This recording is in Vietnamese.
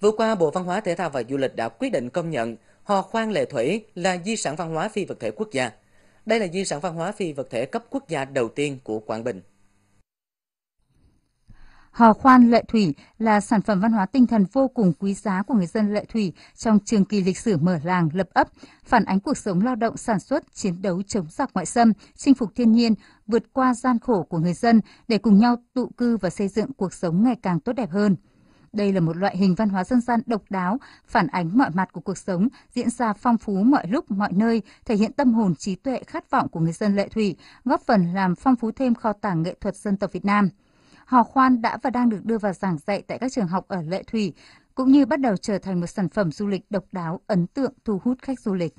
Vừa qua, Bộ Văn hóa Thể thao và Du lịch đã quyết định công nhận Hò khoan Lệ Thủy là di sản văn hóa phi vật thể quốc gia. Đây là di sản văn hóa phi vật thể cấp quốc gia đầu tiên của Quảng Bình. Hò khoan Lệ Thủy là sản phẩm văn hóa tinh thần vô cùng quý giá của người dân Lệ Thủy trong trường kỳ lịch sử mở làng, lập ấp, phản ánh cuộc sống lao động sản xuất, chiến đấu chống giặc ngoại xâm, chinh phục thiên nhiên, vượt qua gian khổ của người dân để cùng nhau tụ cư và xây dựng cuộc sống ngày càng tốt đẹp hơn. Đây là một loại hình văn hóa dân gian độc đáo, phản ánh mọi mặt của cuộc sống, diễn ra phong phú mọi lúc, mọi nơi, thể hiện tâm hồn trí tuệ khát vọng của người dân Lệ Thủy, góp phần làm phong phú thêm kho tàng nghệ thuật dân tộc Việt Nam. Hò khoan đã và đang được đưa vào giảng dạy tại các trường học ở Lệ Thủy, cũng như bắt đầu trở thành một sản phẩm du lịch độc đáo, ấn tượng, thu hút khách du lịch.